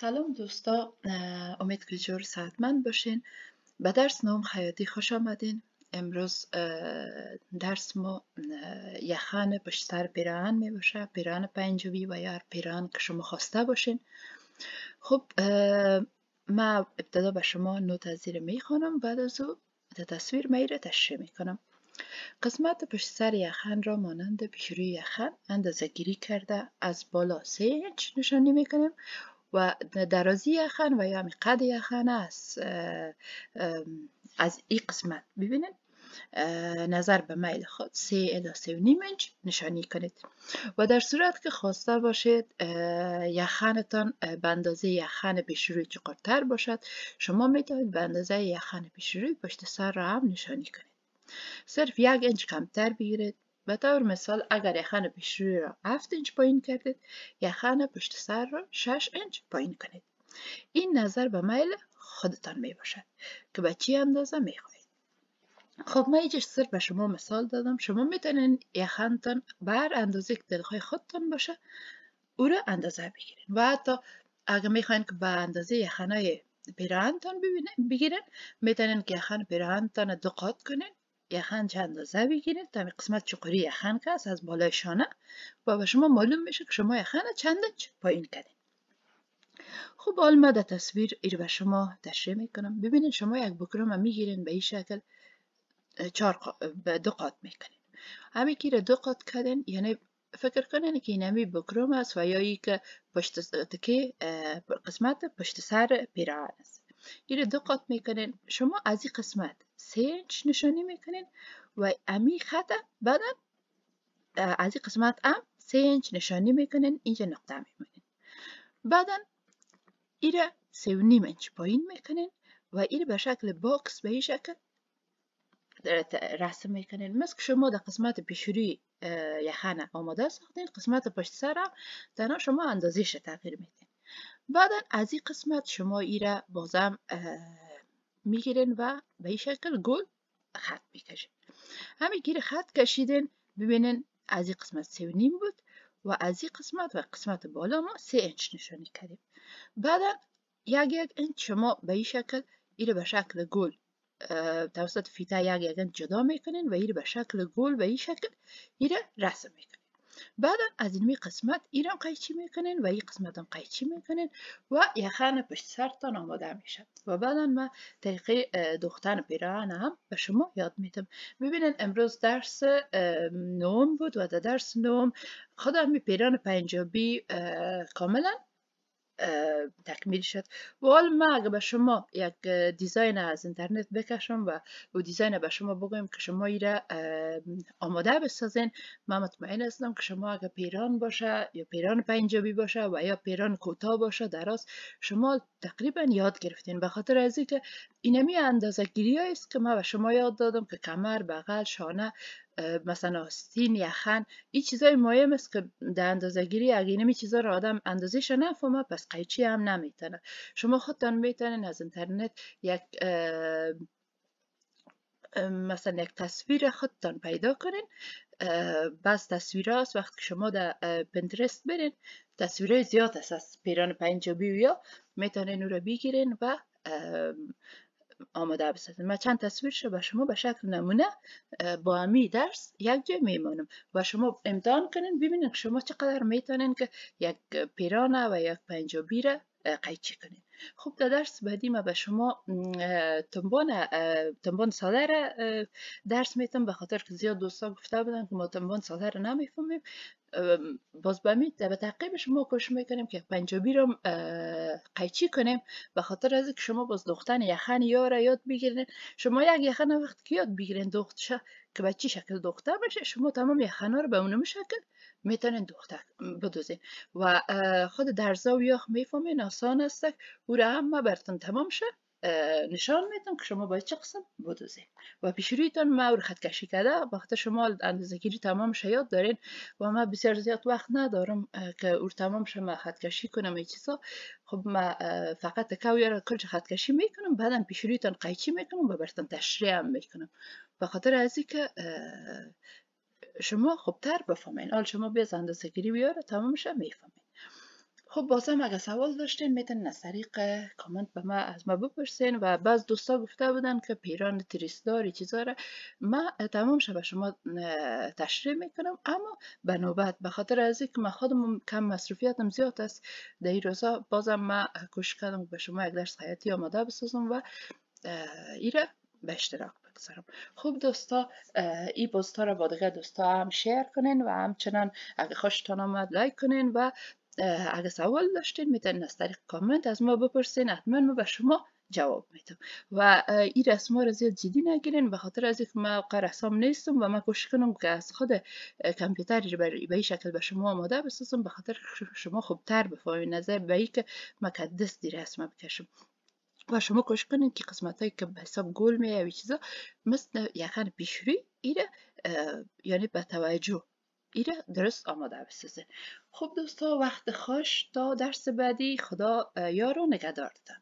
سلام دوستا امید که جور من باشین به درس نام حیاتی خوش آمدین امروز درس ما یخان سر پیران می باشه پیران پنجوی و یا پیران که شما خواسته باشین خب ما ابتدا به شما نوت از می خوانم بعد از او تصویر را تشریح می کنم قسمت پشت سر یخن را مانند پیشروی یخن اندازه گیری کرده از بالا سه اینچ نشانی میکنیم و درازی یخن و یا قد یخن است از این قسمت ببینید نظر به میل خود 3 الی 3 اینچ نشانی کنید و در صورت که خواسته باشید یخنتان به اندازه یخن پیش چقدر چقدرتر باشد شما می به اندازه یخن پیش پشت سر را هم نشانی کنید صرف یک انچ کمتر بگیرید به طور مثال اگر یخن پیشروی را 7 اینچ پایین کردید یخن پشت سر را 6 اینچ پایین کنید این نظر به میل خودتان می باشد که به چی اندازه می خواهید خب من ایجا سر به شما مثال دادم شما میتونید یخنتان به هر اندازه که دلخواه خودتان باشه او را اندازه بگیرین و حتی اگر میخواین که به اندازه یخنای پیراهنتان بگیرین میتونین که یخن تان دقات کنین یخن چند اندازه بگیرید تا قسمت چقوری یخن که از بالای شانه و به شما معلوم میشه که شما یخن چند چ؟ پایین کردید خب حال در تصویر ایر به شما تشریح میکنم ببینید شما یک بکره ما میگیرین به این شکل چار قا... دو قات میکنین همی که دو قات کردین یعنی فکر کنین که این همی بکروم است و یا که پشت قسمت پشت سر پیراهن است دو دقت میکنین شما از این قسمت سینچ نشانی میکنین و امی خطه بعدا از این قسمت هم سینچ نشانی میکنین اینجا نقطه میمونین بعدا ایره سه نیم انچ پایین میکنین و ایره به شکل باکس به این شکل رسم میکنین مثل که شما در قسمت پیشوری یخنه آماده ساختین قسمت پشت سر هم شما اندازیش تغییر میدین بعدا از این قسمت شما ای بازم میگیرین و به این شکل گل خط میکشین همین گیر خط کشیدین ببینین از این قسمت سه نیم بود و از این قسمت و قسمت بالا ما سه انچ نشانی کردیم بعدا یک یک انچ شما به این شکل ایره به شکل گل توسط فیتا یک یک جدا میکنین و ایره به شکل گل به این شکل ایره رسم میکنین بعدا از این قسمت ایران قیچی میکنین و این قسمت هم قیچی میکنین و یخن پشت سرتان آماده میشه و بعدا ما طریقه دختن پیران هم به شما یاد میدم ببینین امروز درس نوم بود و در درس نوم خودم پیران پنجابی کاملا تکمیل شد و حال ما اگه به شما یک دیزاین از اینترنت بکشم و او دیزاین به شما بگویم که شما ای را آماده بسازین من مطمئن هستم که شما اگر پیران باشه یا پیران پنجابی باشه و یا پیران کوتاه باشه دراز شما تقریبا یاد گرفتین بخاطر خاطر از اینکه اینمی اندازه گیری است که ما، به شما یاد دادم که کمر بغل شانه مثلا آستین یخن این چیزای مهم است که در اندازه گیری اگه اینمی چیزا را آدم نفهمه پس قیچی هم نمیتنه شما خودتان میتونین از اینترنت یک مثلا یک تصویر خودتان پیدا کنین بعض تصویر هاست وقتی که شما در پنترست برین تصویر زیاد است از پیران پنجابی و یا میتونین او رو بگیرین و آماده بسازیم من چند تصویرش به شما به شکل نمونه با می درس یک جای میمانم و شما امتحان کنین که شما چقدر میتونین که یک پیرانه و یک پنجابی را قیچی کنین خوب در درس بعدی ما به شما تنبان تنبان ساده درس میتونم به خاطر که زیاد دوستا گفته بودن که ما تنبان ساده را نمیفهمیم باز به می شما کوشش میکنیم که پنجابی رو قیچی کنیم به خاطر از که شما باز دختن یخن یا را یاد بگیرین شما یک یخن وقت که یاد بگیرین دخت که به چی شکل دختر بشه شما تمام یخن ها رو به اونم شکل میتونین دختر بدوزین و خود درزا و یخ میفهمین آسان است او را هم برتون تمام شد. نشان میتونم که شما باید چه قسم و پیش رویتان ما رو خط کشی کرده وقت شما اندازه گیری تمام شیاد دارین و ما بسیار زیاد وقت ندارم که اور تمام شما خط کشی کنم این چیزا خب ما فقط تکاو یاره کل خط کشی میکنم بعدا پیش رویتان قیچی میکنم و برتان تشریح هم میکنم به خاطر از که شما خوبتر بفهمین آل شما بیاز اندازه گیری بیاره تمامش میفهمین خب بازم اگه سوال داشتین میتونین از طریق کامنت به ما از ما بپرسین و بعض دوستا گفته بودن که پیران تریسداری چیزا را ما تمام شب شما تشریح میکنم اما به نوبت به خاطر از اینکه من خودم کم مصرفیتم زیاد است در این روزا بازم ما کوشش کردم به شما یک درس حیاتی آماده بسازم و ایره به اشتراک بگذارم خوب دوستا ای پستا را با دیگه دوستا هم شیر کنین و همچنان اگه خوشتان آمد لایک کنین و اگه سوال داشتین میتونین از طریق کامنت از ما بپرسین حتما ما به شما جواب میدم و این رسما را زیاد جدی نگیرین به خاطر از اینکه من رسم نیستم و من کوشش کنم که از خود کامپیوتر به این شکل به شما آماده بسازم به خاطر شما خوبتر بفهمید نظر به اینکه من که رسم بکشم و شما کوشش کنین که قسمت هایی که به حساب گل میه و چیزا مثل یکن پیشروی ایره یعنی به توجه ایره درست آماده بسازه خب دوستا وقت خوش تا درس بعدی خدا یارو نگهدارتان